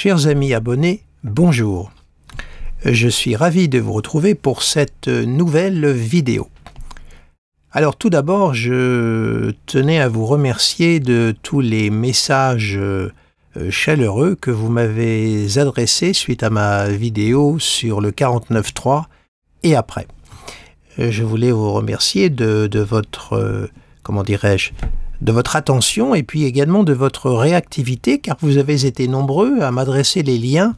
Chers amis abonnés, bonjour. Je suis ravi de vous retrouver pour cette nouvelle vidéo. Alors tout d'abord, je tenais à vous remercier de tous les messages euh, chaleureux que vous m'avez adressés suite à ma vidéo sur le 49.3 et après. Euh, je voulais vous remercier de, de votre, euh, comment dirais-je, de votre attention et puis également de votre réactivité, car vous avez été nombreux à m'adresser les liens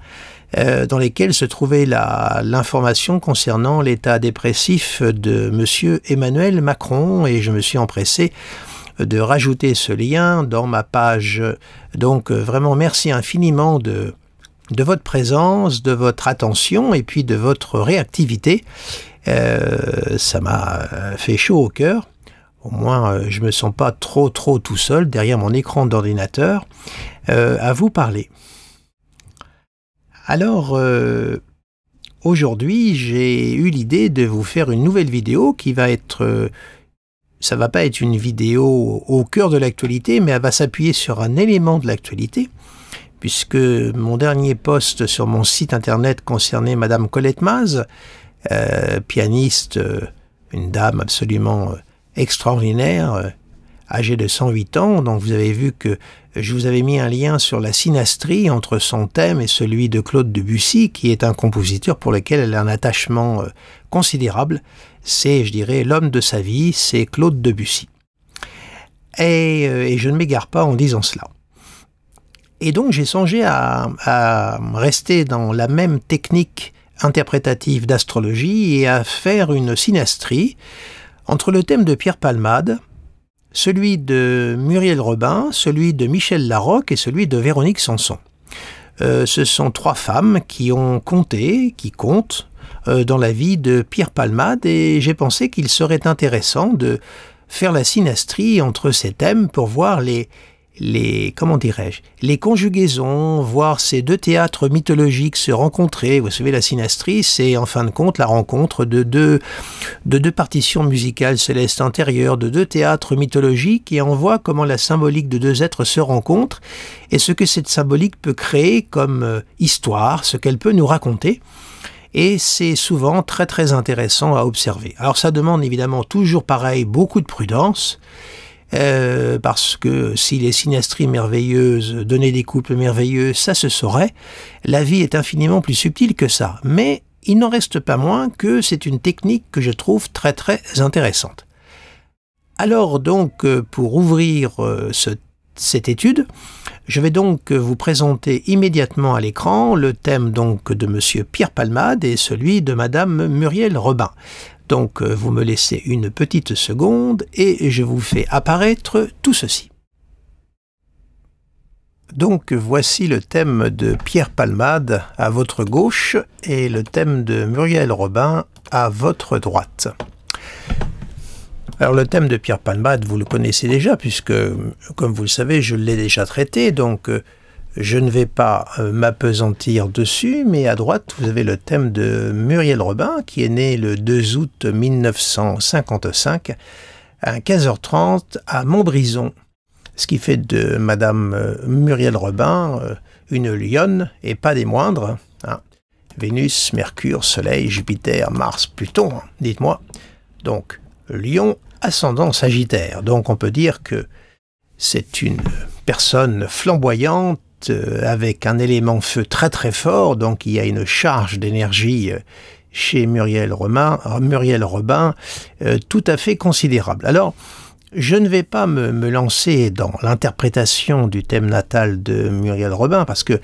euh, dans lesquels se trouvait l'information concernant l'état dépressif de M. Emmanuel Macron, et je me suis empressé de rajouter ce lien dans ma page. Donc euh, vraiment merci infiniment de, de votre présence, de votre attention et puis de votre réactivité. Euh, ça m'a fait chaud au cœur au moins euh, je me sens pas trop trop tout seul derrière mon écran d'ordinateur, euh, à vous parler. Alors, euh, aujourd'hui, j'ai eu l'idée de vous faire une nouvelle vidéo qui va être... ça va pas être une vidéo au cœur de l'actualité, mais elle va s'appuyer sur un élément de l'actualité, puisque mon dernier post sur mon site internet concernait Madame Colette Maz, pianiste, une dame absolument extraordinaire, euh, âgé de 108 ans. Donc vous avez vu que euh, je vous avais mis un lien sur la synastrie entre son thème et celui de Claude Debussy, qui est un compositeur pour lequel elle a un attachement euh, considérable. C'est, je dirais, l'homme de sa vie, c'est Claude Debussy. Et, et je ne m'égare pas en disant cela. Et donc j'ai songé à, à, rester dans la même technique interprétative d'astrologie et à faire une synastrie entre le thème de Pierre Palmade, celui de Muriel Robin, celui de Michel Larocque et celui de Véronique Sanson. Euh, ce sont trois femmes qui ont compté, qui comptent, euh, dans la vie de Pierre Palmade et j'ai pensé qu'il serait intéressant de faire la synastrie entre ces thèmes pour voir les, les comment dirais-je les conjugaisons, voir ces deux théâtres mythologiques se rencontrer. Vous savez, la synastrie, c'est en fin de compte la rencontre de deux de deux partitions musicales célestes antérieures, de deux théâtres mythologiques, et on voit comment la symbolique de deux êtres se rencontre et ce que cette symbolique peut créer comme euh, histoire, ce qu'elle peut nous raconter et c'est souvent très très intéressant à observer. Alors ça demande évidemment toujours pareil beaucoup de prudence euh, parce que si les synastries merveilleuses donnaient des couples merveilleux, ça se saurait. La vie est infiniment plus subtile que ça. Mais il n'en reste pas moins que c'est une technique que je trouve très très intéressante. Alors donc, euh, pour ouvrir euh, cette étude, je vais donc vous présenter immédiatement à l'écran le thème donc de Monsieur Pierre Palmade et celui de Madame Muriel Robin. Donc euh, vous me laissez une petite seconde et je vous fais apparaître tout ceci. Donc voici le thème de Pierre Palmade à votre gauche et le thème de Muriel Robin à votre droite. Alors le thème de Pierre Palmade, vous le connaissez déjà puisque, comme vous le savez, je l'ai déjà traité, donc euh, je ne vais pas euh, m'apesantir dessus, mais à droite, vous avez le thème de Muriel Robin, qui est né le 2 août 1955 à 15h30 à Montbrison, ce qui fait de Madame euh, Muriel Robin euh, une lionne, et pas des moindres. Hein. Vénus, Mercure, Soleil, Jupiter, Mars, Pluton, hein, dites-moi. Donc, Lion, ascendant Sagittaire. Donc, on peut dire que c'est une personne flamboyante, euh, avec un élément feu très très fort, donc il y a une charge d'énergie euh, chez Muriel, euh, Robin tout à fait considérable. Alors, je ne vais pas me, lancer dans l'interprétation du thème natal de Muriel Robin, parce que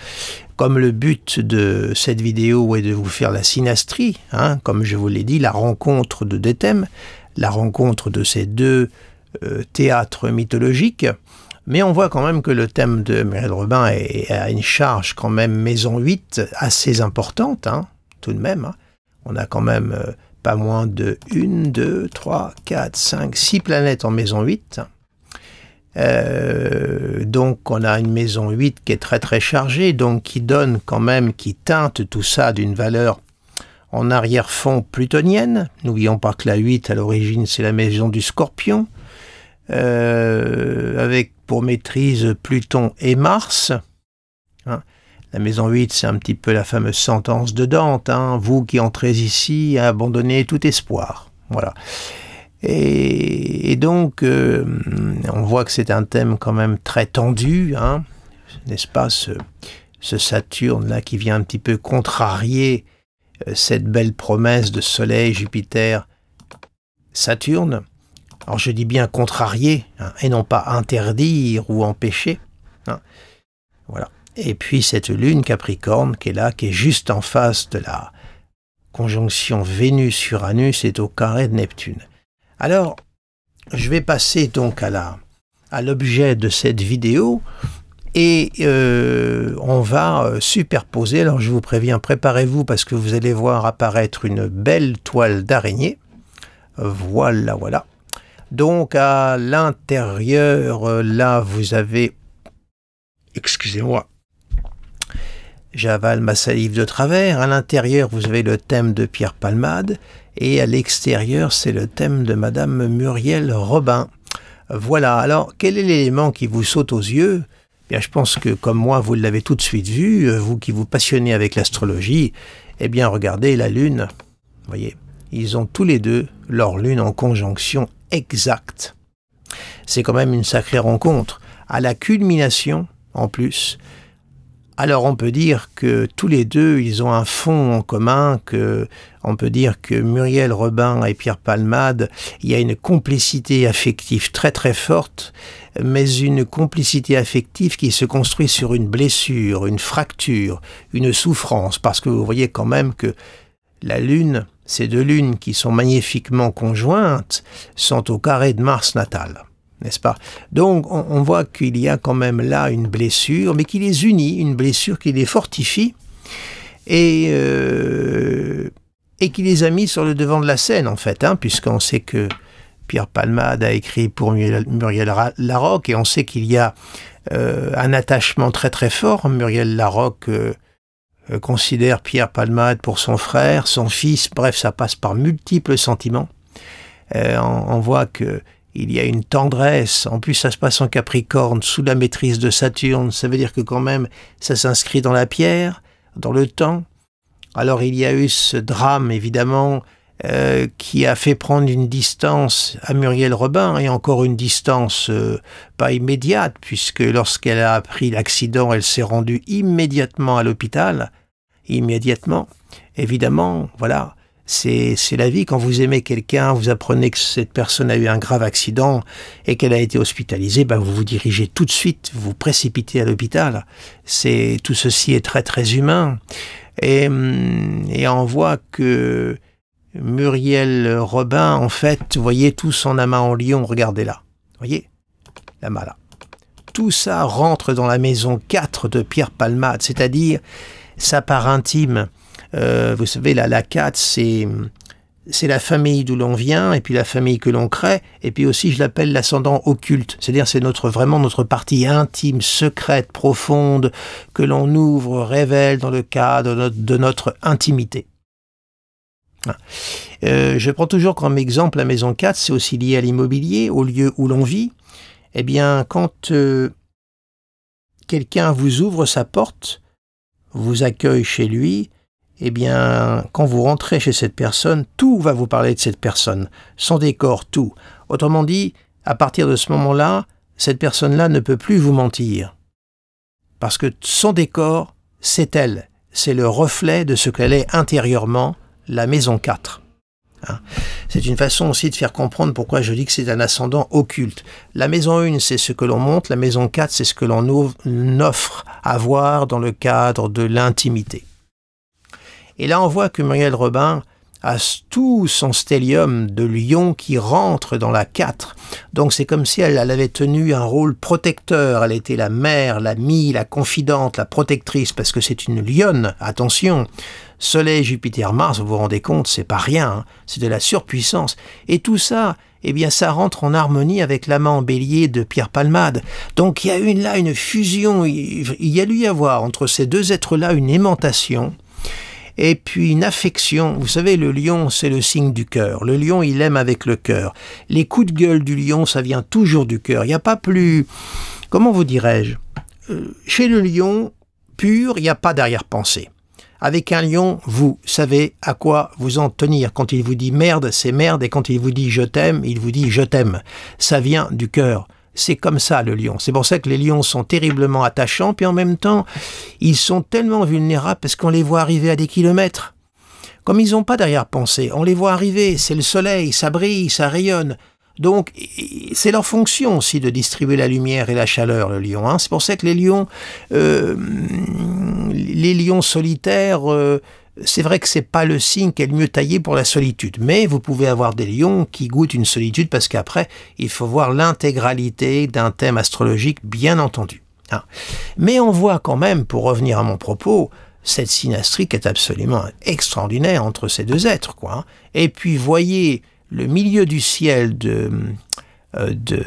comme le but de cette vidéo est de vous faire la synastrie, hein, comme je vous l'ai dit, la rencontre de deux thèmes, la rencontre de ces deux théâtres mythologiques, mais on voit quand même que le thème de Mireille Robin a une charge quand même maison 8 assez importante, hein, tout de même. Hein. On a quand même euh, pas moins de 1, 2, 3, 4, 5, 6 planètes en maison 8. Euh, donc on a une maison 8 qui est très très chargée, donc qui donne quand même, qui teinte tout ça d'une valeur en arrière-fond plutonienne. N'oublions pas que la 8 à l'origine c'est la maison du scorpion. Euh, avec pour maîtrise Pluton et Mars. Hein. la maison 8, c'est un petit peu la fameuse sentence de Dante, hein. vous qui entrez ici, abandonnez tout espoir. Voilà. Et, donc, euh, on voit que c'est un thème quand même très tendu, hein. n'est-ce pas, ce, ce Saturne-là qui vient un petit peu contrarier euh, cette belle promesse de Soleil, Jupiter, Saturne alors je dis bien contrarier, hein, et non pas interdire ou empêcher. Hein. Voilà. Et puis cette lune Capricorne qui est là, qui est juste en face de la conjonction Vénus-Uranus est au carré de Neptune. Alors, je vais passer donc à la à l'objet de cette vidéo et euh, on va euh, superposer. Alors je vous préviens, préparez-vous parce que vous allez voir apparaître une belle toile d'araignée. Voilà, voilà. Donc à l'intérieur, euh, là, vous avez... Excusez-moi. J'avale ma salive de travers. À l'intérieur, vous avez le thème de Pierre Palmade. Et à l'extérieur, c'est le thème de Madame Muriel Robin. Voilà. Alors, quel est l'élément qui vous saute aux yeux eh Bien, je pense que comme moi, vous l'avez tout de suite vu, euh, vous qui vous passionnez avec l'astrologie, eh bien, regardez la Lune. Vous voyez, ils ont tous les deux leur Lune en conjonction exact. C'est quand même une sacrée rencontre. À la culmination, en plus, alors on peut dire que tous les deux, ils ont un fond en commun, que on peut dire que Muriel Robin et Pierre Palmade, il y a une complicité affective très très forte, mais une complicité affective qui se construit sur une blessure, une fracture, une souffrance, parce que vous voyez quand même que la Lune, ces deux lunes qui sont magnifiquement conjointes sont au carré de Mars natal. N'est-ce pas Donc on, voit qu'il y a quand même là une blessure, mais qui les unit, une blessure qui les fortifie et, euh, et qui les a mis sur le devant de la scène en fait, hein, puisqu'on sait que Pierre Palmade a écrit pour Muriel Larocque et on sait qu'il y a euh, un attachement très très fort. Muriel Larocque euh, euh, considère Pierre Palmade pour son frère, son fils, bref, ça passe par multiples sentiments. Euh, on, on, voit que il y a une tendresse. En plus, ça se passe en Capricorne, sous la maîtrise de Saturne. Ça veut dire que quand même, ça s'inscrit dans la pierre, dans le temps. Alors il y a eu ce drame, évidemment, euh, qui a fait prendre une distance à Muriel Robin, et encore une distance euh, pas immédiate, puisque lorsqu'elle a appris l'accident, elle s'est rendue immédiatement à l'hôpital, immédiatement. Évidemment, voilà, c'est la vie. Quand vous aimez quelqu'un, vous apprenez que cette personne a eu un grave accident et qu'elle a été hospitalisée, ben vous vous dirigez tout de suite, vous vous précipitez à l'hôpital. C'est Tout ceci est très très humain. Et, hum, et on voit que Muriel Robin, en fait, vous voyez tous en amas en lion, regardez-là. voyez L'amas là. Tout ça rentre dans la maison 4 de Pierre Palmade, c'est-à-dire sa part intime. Euh, vous savez, la, la 4, c'est c'est la famille d'où l'on vient et puis la famille que l'on crée et puis aussi je l'appelle l'ascendant occulte c'est-à-dire c'est notre vraiment notre partie intime secrète profonde que l'on ouvre révèle dans le cadre de notre intimité euh, je prends toujours comme exemple la maison 4, c'est aussi lié à l'immobilier, au lieu où l'on vit. Eh bien, quand euh, quelqu'un vous ouvre sa porte, vous accueille chez lui, eh bien, quand vous rentrez chez cette personne, tout va vous parler de cette personne, son décor, tout. Autrement dit, à partir de ce moment-là, cette personne-là ne peut plus vous mentir. Parce que son décor, c'est elle, c'est le reflet de ce qu'elle est intérieurement, la maison 4. Hein. c'est une façon aussi de faire comprendre pourquoi je dis que c'est un ascendant occulte. La maison 1, c'est ce que l'on monte, la maison 4, c'est ce que l'on offre à voir dans le cadre de l'intimité. Et là, on voit que Muriel Robin a tout son stellium de lion qui rentre dans la 4. Donc c'est comme si elle, elle, avait tenu un rôle protecteur, elle était la mère, l'amie, la confidente, la protectrice, parce que c'est une lionne, attention. Soleil, Jupiter, Mars, vous vous rendez compte, c'est pas rien, hein. c'est de la surpuissance. Et tout ça, eh bien, ça rentre en harmonie avec l'amant bélier de Pierre Palmade. Donc il y a une, là une fusion, il y a lui à avoir entre ces deux êtres-là une aimantation et puis une affection. Vous savez, le lion, c'est le signe du cœur. Le lion, il aime avec le cœur. Les coups de gueule du lion, ça vient toujours du cœur. Il n'y a pas plus... Comment vous dirais-je euh, Chez le lion pur, il n'y a pas d'arrière-pensée. Avec un lion, vous savez à quoi vous en tenir. Quand il vous dit merde, c'est merde, et quand il vous dit je t'aime, il vous dit je t'aime. Ça vient du cœur. C'est comme ça le lion. C'est pour ça que les lions sont terriblement attachants, puis en même temps, ils sont tellement vulnérables parce qu'on les voit arriver à des kilomètres. Comme ils n'ont pas derrière pensée on les voit arriver, c'est le soleil, ça brille, ça rayonne. Donc, c'est leur fonction aussi de distribuer la lumière et la chaleur, le lion. Hein. C'est pour ça que les lions, euh, les lions solitaires, euh, c'est vrai que c'est pas le signe qui est le mieux taillé pour la solitude. Mais vous pouvez avoir des lions qui goûtent une solitude parce qu'après, il faut voir l'intégralité d'un thème astrologique, bien entendu. Hein. Mais on voit quand même, pour revenir à mon propos, cette synastrie est absolument extraordinaire entre ces deux êtres, quoi. Hein. Et puis, voyez, le milieu du ciel de, euh, de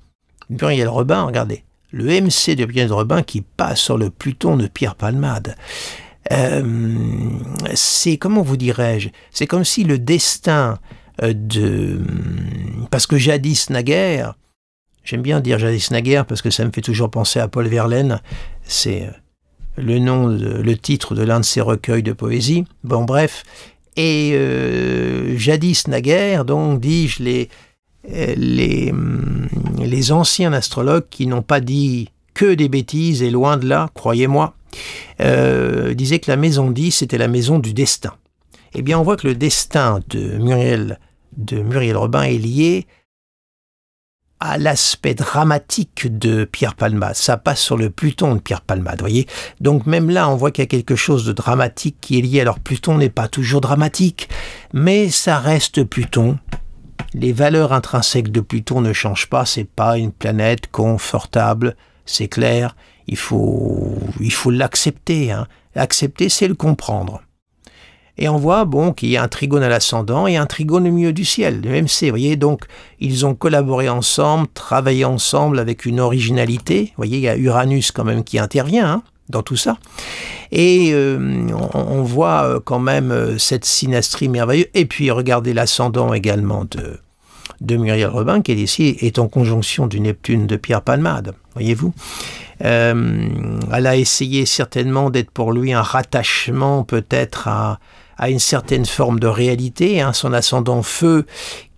Muriel Robin, regardez, le MC de Muriel Robin qui passe sur le Pluton de Pierre Palmade. Euh, c'est, comment vous dirais-je, c'est comme si le destin euh, de... Parce que jadis naguère, j'aime bien dire jadis naguère parce que ça me fait toujours penser à Paul Verlaine, c'est le nom, le titre de l'un de ses recueils de poésie. Bon, bref, et euh, jadis naguère, donc, dis-je, les, euh, hum, les, anciens astrologues qui n'ont pas dit que des bêtises, et loin de là, croyez-moi, euh, disaient que la maison 10 c'était la maison du destin. Eh bien, on voit que le destin de Muriel, de Muriel Robin est lié à l'aspect dramatique de Pierre Palma. Ça passe sur le Pluton de Pierre Palma, vous voyez. Donc même là, on voit qu'il y a quelque chose de dramatique qui est lié. Alors Pluton n'est pas toujours dramatique, mais ça reste Pluton. Les valeurs intrinsèques de Pluton ne changent pas. C'est pas une planète confortable, c'est clair. Il faut, il faut l'accepter. Hein. Accepter, c'est le comprendre et on voit bon qu'il y a un trigone à l'ascendant et un trigone au milieu du ciel, le MC. Vous donc ils ont collaboré ensemble, travaillé ensemble avec une originalité. Vous voyez, il y a Uranus quand même qui intervient. Hein, dans tout ça. Et euh, on, voit euh, quand même euh, cette synastrie merveilleuse. Et puis regardez l'ascendant également de, de Muriel Robin, qui est ici, est en conjonction du Neptune de Pierre Palmade, voyez-vous. elle a essayé certainement d'être pour lui un rattachement peut-être à, à une certaine forme de réalité, hein, son ascendant feu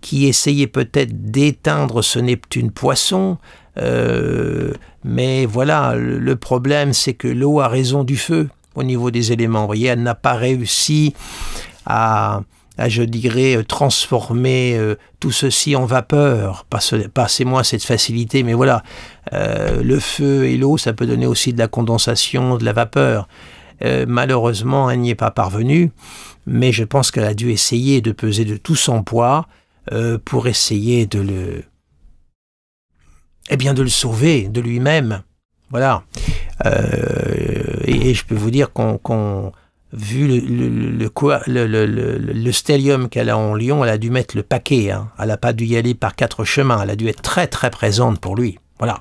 qui essayait peut-être d'éteindre ce Neptune poisson, euh, mais voilà, le, problème c'est que l'eau a raison du feu au niveau des éléments. Vous voyez, elle n'a pas réussi à, je dirais, transformer euh, tout ceci en vapeur. Passez-moi cette facilité, mais voilà, euh, le feu et l'eau, ça peut donner aussi de la condensation, de la vapeur. malheureusement, elle n'y est pas parvenue mais je pense qu'elle a dû essayer de peser de tout son poids euh, pour essayer de le... Eh bien, de le sauver de lui-même. Voilà. Euh, et, je peux vous dire qu'on... vu le, le, le, le qu'elle a en Lyon, elle a dû mettre le paquet. Hein. Elle n'a pas dû y aller par quatre chemins. Elle a dû être très très présente pour lui. Voilà.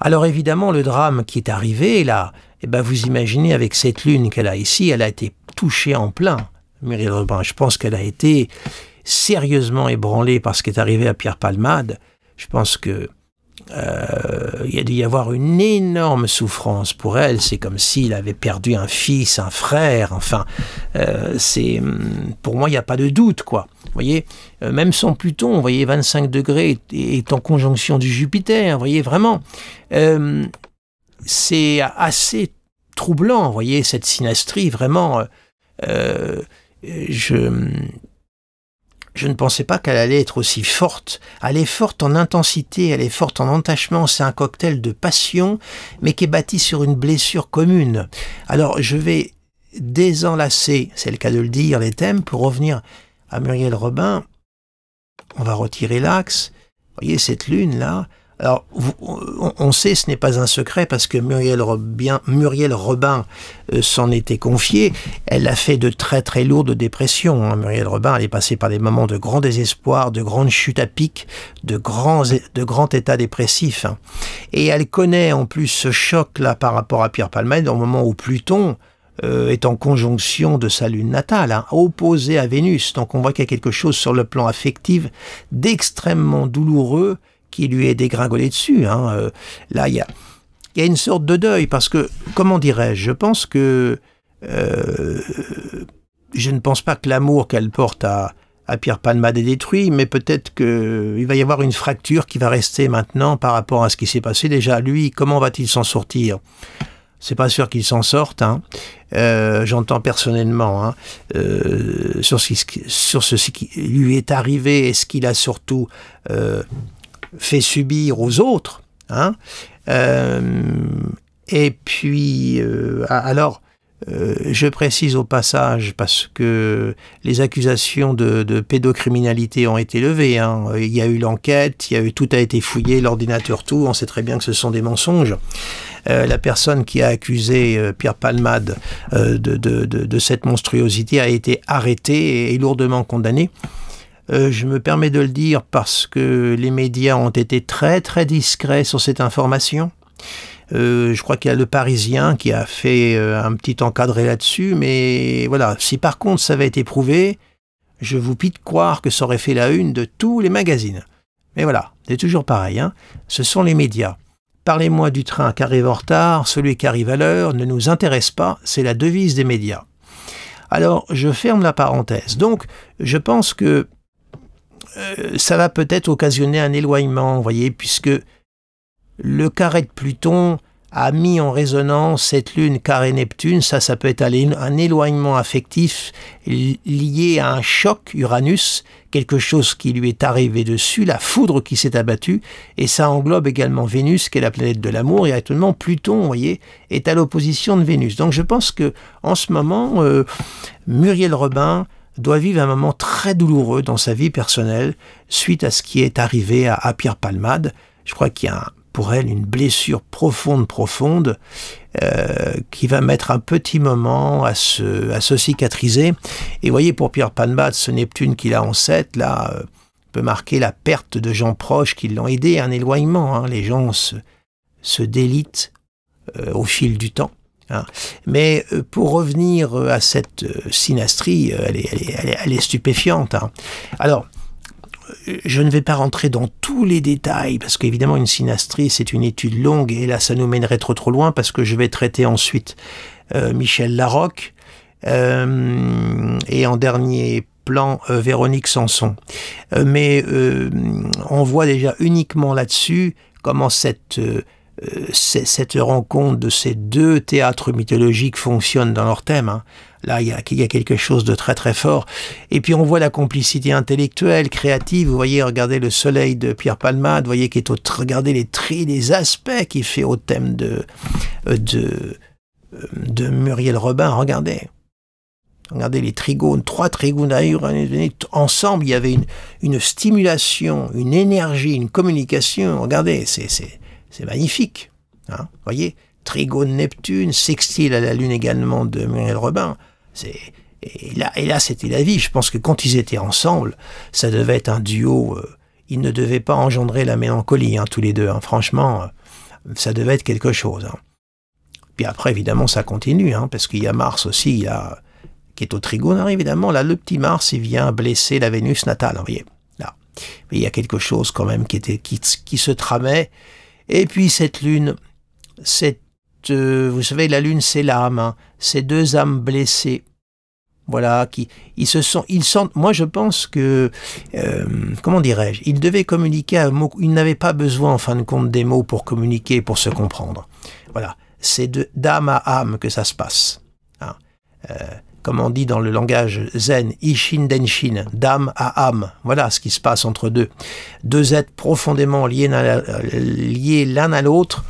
Alors évidemment, le drame qui est arrivé, là, et eh ben vous imaginez avec cette lune qu'elle a ici, elle a été touchée en plein. Muriel Robin, je pense qu'elle a été sérieusement ébranlée par ce qui est arrivé à Pierre Palmade. Je pense que euh, il y a dû y avoir une énorme souffrance pour elle. C'est comme s'il avait perdu un fils, un frère. Enfin, euh, c'est hmm, pour moi, il n'y a pas de doute, quoi. Vous voyez, euh, même son Pluton, vous voyez, 25 degrés est, en conjonction du Jupiter. Vous voyez, vraiment, c'est assez troublant, vous voyez, cette synastrie, vraiment. Euh, euh, je, je ne pensais pas qu'elle allait être aussi forte. Elle est forte en intensité, elle est forte en entachement, c'est un cocktail de passion, mais qui est bâti sur une blessure commune. Alors je vais désenlacer, c'est le cas de le dire, les thèmes, pour revenir à Muriel Robin. On va retirer l'axe. Vous voyez cette lune là, alors, on sait, ce n'est pas un secret, parce que Muriel Robin, euh, s'en était confiée. Elle a fait de très très lourdes dépressions. Hein, Muriel Robin, elle est passée par des moments de grand désespoir, de grandes chutes à pic, de grands, états dépressifs. Hein. Et elle connaît en plus ce choc-là par rapport à Pierre Palmade au moment où Pluton, euh, est en conjonction de sa lune natale, hein, opposée à Vénus. Donc on voit qu'il y a quelque chose sur le plan affectif d'extrêmement douloureux qui lui est dégringolé dessus. Hein, euh, là, il y a, une sorte de deuil, parce que, comment dirais-je, je pense que... Euh, je ne pense pas que l'amour qu'elle porte à, à Pierre Palmade est détruit, mais peut-être qu'il va y avoir une fracture qui va rester maintenant par rapport à ce qui s'est passé déjà. Lui, comment va-t-il s'en sortir c'est pas sûr qu'il s'en sorte. Hein. Euh, j'entends personnellement hein, sur, ce, qui lui est arrivé et ce qu'il a surtout fait subir aux autres. Hein. Euh, et puis, euh, alors, euh, je précise au passage parce que les accusations de, pédocriminalité ont été levées. Hein. Il y a eu l'enquête, tout a été fouillé, l'ordinateur tout. On sait très bien que ce sont des mensonges. la personne qui a accusé Pierre Palmade de, cette monstruosité a été arrêtée et lourdement condamnée. Euh, je me permets de le dire parce que les médias ont été très très discrets sur cette information. Euh, je crois qu'il y a le Parisien qui a fait euh, un petit encadré là-dessus, mais voilà, si par contre ça avait été prouvé, je vous pite croire que ça aurait fait la une de tous les magazines. Mais voilà, c'est toujours pareil, hein ce sont les médias. Parlez-moi du train qui arrive en retard, celui qui arrive à l'heure, ne nous intéresse pas, c'est la devise des médias. Alors, je ferme la parenthèse. Donc, je pense que euh, ça va peut-être occasionner un éloignement, vous voyez, puisque le carré de Pluton a mis en résonance cette lune carré Neptune, ça, ça peut être un éloignement affectif lié à un choc Uranus, quelque chose qui lui est arrivé dessus, la foudre qui s'est abattue, et ça englobe également Vénus, qui est la planète de l'amour, et actuellement Pluton, vous voyez, est à l'opposition de Vénus. Donc je pense que en ce moment, euh, Muriel Robin doit vivre un moment très douloureux dans sa vie personnelle suite à ce qui est arrivé à, Pierre Palmade. Je crois qu'il y a pour elle une blessure profonde, profonde, euh, qui va mettre un petit moment à se, cicatriser. Et voyez, pour Pierre Palmade, ce Neptune qu'il a en 7, là, euh, peut marquer la perte de gens proches qui l'ont aidé, un éloignement. Hein. Les gens se, délitent euh, au fil du temps. Ah. Mais euh, pour revenir euh, à cette euh, synastrie, elle est, stupéfiante. Hein. Alors, je ne vais pas rentrer dans tous les détails, parce qu'évidemment, une synastrie, c'est une étude longue, et là, ça nous mènerait trop trop loin, parce que je vais traiter ensuite Michel Larocque, et en dernier plan, Véronique Sanson. mais on voit déjà uniquement là-dessus comment cette cette rencontre de ces deux théâtres mythologiques fonctionne dans leur thème. Hein. Là, il y, a, quelque chose de très très fort. Et puis on voit la complicité intellectuelle, créative. Vous voyez, regardez le soleil de Pierre Palmade. Vous voyez qu'il est au, regardez les les aspects qu'il fait au thème de euh, de, euh, de Muriel Robin. Regardez. Regardez les trigones, trois trigones ensemble, il y avait une, une stimulation, une énergie, une communication. Regardez, c'est c'est magnifique. Hein voyez Trigone Neptune, sextile à la Lune également de Muriel Robin. et là, et c'était la vie. Je pense que quand ils étaient ensemble, ça devait être un duo. Euh, ils ne devaient pas engendrer la mélancolie, hein, tous les deux. Hein. Franchement, euh, ça devait être quelque chose. Hein. Puis après, évidemment, ça continue, parce qu'il y a Mars aussi, qui est au trigone, évidemment. Là, le petit Mars, il vient blesser la Vénus natale, vous voyez. Là. Mais il y a quelque chose quand même qui, qui se tramait et puis cette lune, cette, euh, vous savez, la lune, c'est l'âme, hein. c'est ces deux âmes blessées. Voilà, qui ils se sont, ils sentent. Moi, je pense que, euh, comment dirais-je, ils devaient communiquer un mot. Ils n'avaient pas besoin, en fin de compte, des mots pour communiquer, pour se comprendre. Voilà, c'est d'âme à âme que ça se passe. Hein. Euh, comme on dit dans le langage zen, ishin denshin, dame à âme. Voilà ce qui se passe entre deux. Deux êtres profondément liés l'un à l'autre,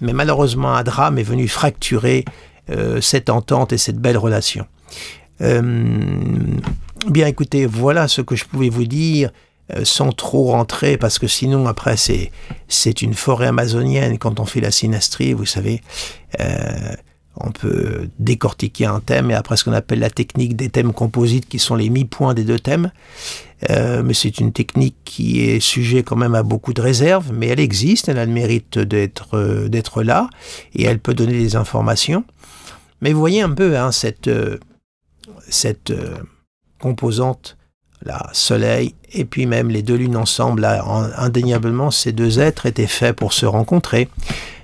mais malheureusement un drame est venu fracturer euh, cette entente et cette belle relation. Euh, bien écoutez, voilà ce que je pouvais vous dire euh, sans trop rentrer, parce que sinon après c'est une forêt amazonienne quand on fait la synastrie, vous savez on peut décortiquer un thème et après ce qu'on appelle la technique des thèmes composites qui sont les mi-points des deux thèmes. Euh, mais c'est une technique qui est sujet quand même à beaucoup de réserves, mais elle existe, elle a le mérite d'être euh, là et elle peut donner des informations. Mais vous voyez un peu hein, cette, euh, cette composante la soleil et puis même les deux lunes ensemble, indéniablement ces deux êtres étaient faits pour se rencontrer.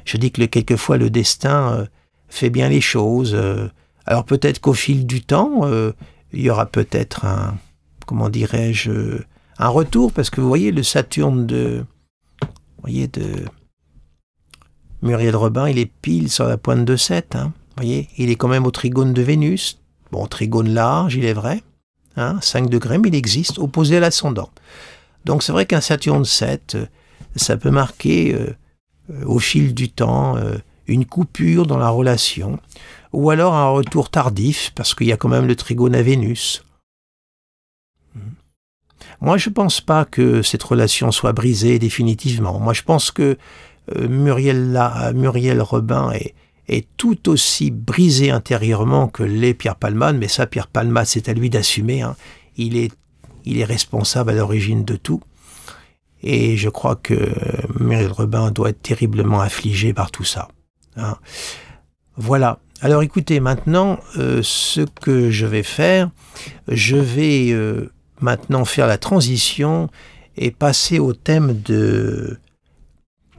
Je dis que quelquefois le destin fait bien les choses. Euh, alors peut-être qu'au fil du temps, euh, il y aura peut-être un, comment dirais-je, un retour, parce que vous voyez, le Saturne de, voyez, de Muriel Robin, il est pile sur la pointe de 7. Hein, vous voyez, il est quand même au trigone de Vénus. Bon, trigone large, il est vrai. 5 hein, degrés, mais il existe, opposé à l'ascendant. Donc c'est vrai qu'un Saturne 7, euh, ça peut marquer au fil du temps une coupure dans la relation, ou alors un retour tardif, parce qu'il y a quand même le trigone à Vénus. Hmm. Moi, je ne pense pas que cette relation soit brisée définitivement. Moi, je pense que euh, Muriel, Muriel Robin est, tout aussi brisé intérieurement que l'est Pierre Palman, mais ça, Pierre Palman, c'est à lui d'assumer. Hein. Il, est, responsable à l'origine de tout. Et je crois que euh, Muriel Robin doit être terriblement affligée par tout ça. Hein. Voilà. Alors écoutez, maintenant, euh, ce que je vais faire, je vais euh, maintenant faire la transition et passer au thème de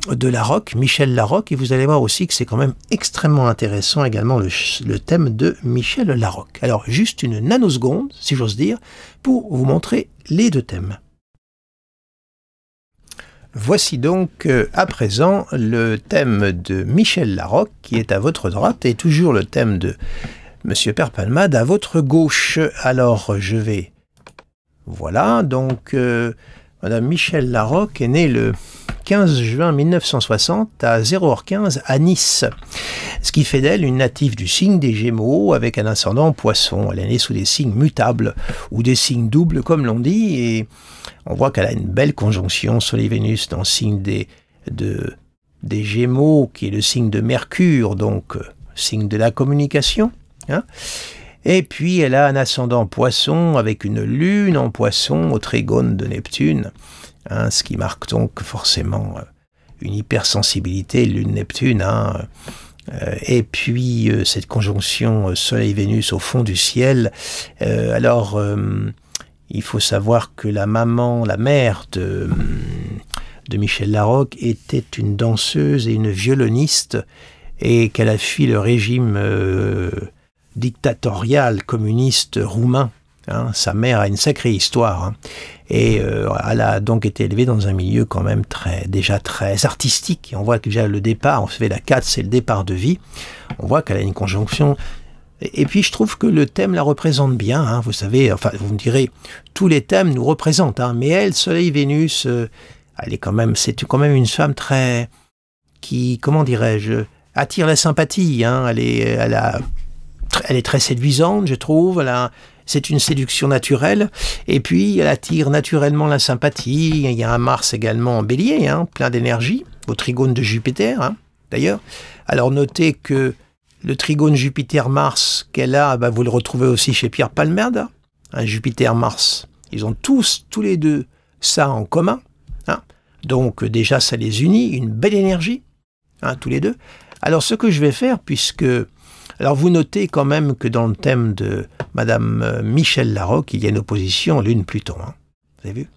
de Larocque, Michel Larocque, et vous allez voir aussi que c'est quand même extrêmement intéressant également le, le, thème de Michel Larocque. Alors juste une nanoseconde, si j'ose dire, pour vous montrer les deux thèmes. Voici donc euh, à présent le thème de Michel Larocque qui est à votre droite et toujours le thème de Monsieur Palmade à votre gauche. Alors je vais... Voilà, donc euh, Madame Michel Larocque est née le 15 juin 1960 à 0h15 à Nice, ce qui fait d'elle une native du signe des Gémeaux avec un ascendant poisson. Elle est née sous des signes mutables ou des signes doubles comme l'on dit et on voit qu'elle a une belle conjonction les vénus dans le signe des, des Gémeaux qui est le signe de Mercure, donc euh, signe de la communication. Hein. Et puis elle a un ascendant poisson avec une lune en poisson au trigone de Neptune, hein, ce qui marque donc forcément euh, une hypersensibilité lune-Neptune. Hein, euh, et puis euh, cette conjonction Soleil-Vénus au fond du ciel. alors, il faut savoir que la maman, la mère de, Michel Larocque était une danseuse et une violoniste et qu'elle a fui le régime dictatorial communiste roumain. Hein. sa mère a une sacrée histoire. Hein. Et euh, elle a donc été élevée dans un milieu quand même très, déjà très artistique. on voit que déjà le départ, on se fait la 4, c'est le départ de vie. On voit qu'elle a une conjonction. Et puis je trouve que le thème la représente bien. Hein. Vous savez, enfin, vous me direz, tous les thèmes nous représentent. mais elle, Soleil, Vénus, euh, elle est quand même, c'est quand même une femme très, qui, comment dirais-je, attire la sympathie. Elle est, elle a elle est très séduisante, je trouve. c'est une séduction naturelle. Et puis, elle attire naturellement la sympathie. Il y a un Mars également en bélier, hein, plein d'énergie, au trigone de Jupiter, hein, d'ailleurs. Alors, notez que le trigone Jupiter-Mars qu'elle a, bah, vous le retrouvez aussi chez Pierre Palmerda. Hein, Jupiter-Mars. Ils ont tous, tous les deux, ça en commun. Donc, déjà, ça les unit, une belle énergie, tous les deux. Alors, ce que je vais faire, puisque alors vous notez quand même que dans le thème de Madame euh, Michel Larocque, il y a une opposition Lune-Pluton. Hein. vous avez vu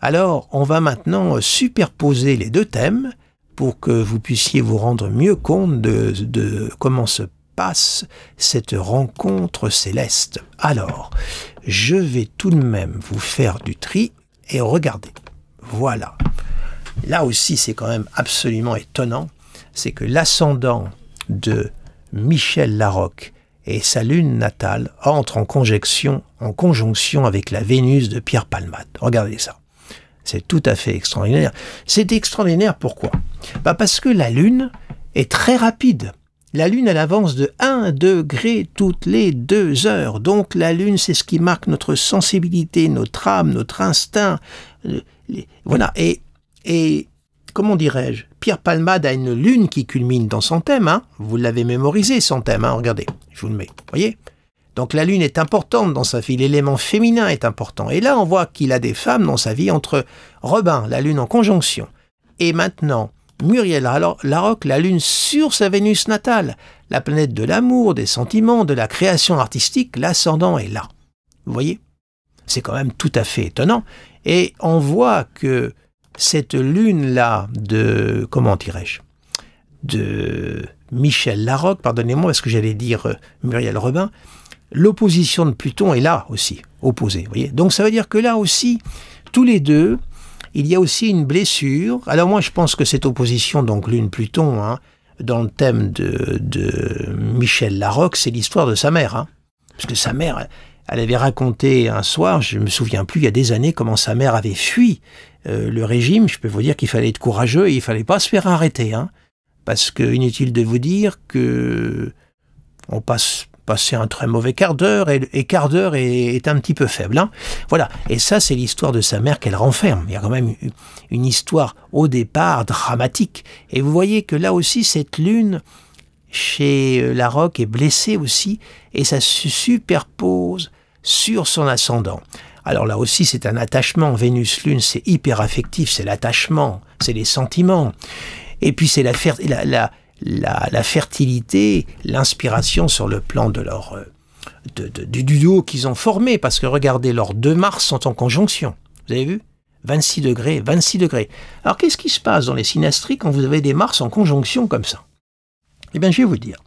Alors on va maintenant euh, superposer les deux thèmes pour que vous puissiez vous rendre mieux compte de, de comment se passe cette rencontre céleste. Alors, je vais tout de même vous faire du tri et regardez. Voilà. Là aussi, c'est quand même absolument étonnant. C'est que l'ascendant de Michel Larocque et sa lune natale entrent en conjonction, en conjonction avec la Vénus de Pierre Palmade. Regardez ça. C'est tout à fait extraordinaire. C'est extraordinaire pourquoi bah Parce que la Lune est très rapide. La Lune, elle avance de 1 degré toutes les deux heures. Donc la Lune, c'est ce qui marque notre sensibilité, notre âme, notre instinct. Euh, voilà. Et, et comment dirais-je, Pierre Palmade a une lune qui culmine dans son thème. Hein vous l'avez mémorisé, son thème. Hein Regardez, je vous le mets. voyez Donc la lune est importante dans sa vie. L'élément féminin est important. Et là, on voit qu'il a des femmes dans sa vie entre Robin, la lune en conjonction, et maintenant Muriel Larocque, la lune sur sa Vénus natale, la planète de l'amour, des sentiments, de la création artistique, l'ascendant est là. Vous voyez C'est quand même tout à fait étonnant. Et on voit que cette lune-là de, comment dirais-je, de Michel Larocque, pardonnez-moi parce que j'allais dire euh, Muriel Robin, l'opposition de Pluton est là aussi, opposée. Voyez Donc ça veut dire que là aussi, tous les deux, il y a aussi une blessure. Alors moi je pense que cette opposition, donc Lune-Pluton, hein, dans le thème de, de Michel Larocque, c'est l'histoire de sa mère. Hein. Parce que sa mère, elle avait raconté un soir, je me souviens plus, il y a des années, comment sa mère avait fui euh, le régime, je peux vous dire qu'il fallait être courageux et il fallait pas se faire arrêter. Hein. parce que inutile de vous dire que on passe passer un très mauvais quart d'heure et, quart d'heure est, un petit peu faible. Hein. Voilà. Et ça, c'est l'histoire de sa mère qu'elle renferme. Il y a quand même une histoire au départ dramatique. Et vous voyez que là aussi, cette lune chez euh, Larocque est blessée aussi et ça se superpose sur son ascendant. Alors là aussi, c'est un attachement. Vénus-Lune, c'est hyper affectif, c'est l'attachement, c'est les sentiments. Et puis c'est la, fertilité, l'inspiration sur le plan de leur, euh, du duo qu'ils ont formé. Parce que regardez, leurs deux Mars sont en conjonction. Vous avez vu 26 degrés, 26 degrés. Alors qu'est-ce qui se passe dans les synastries quand vous avez des Mars en conjonction comme ça Eh bien, je vais vous dire.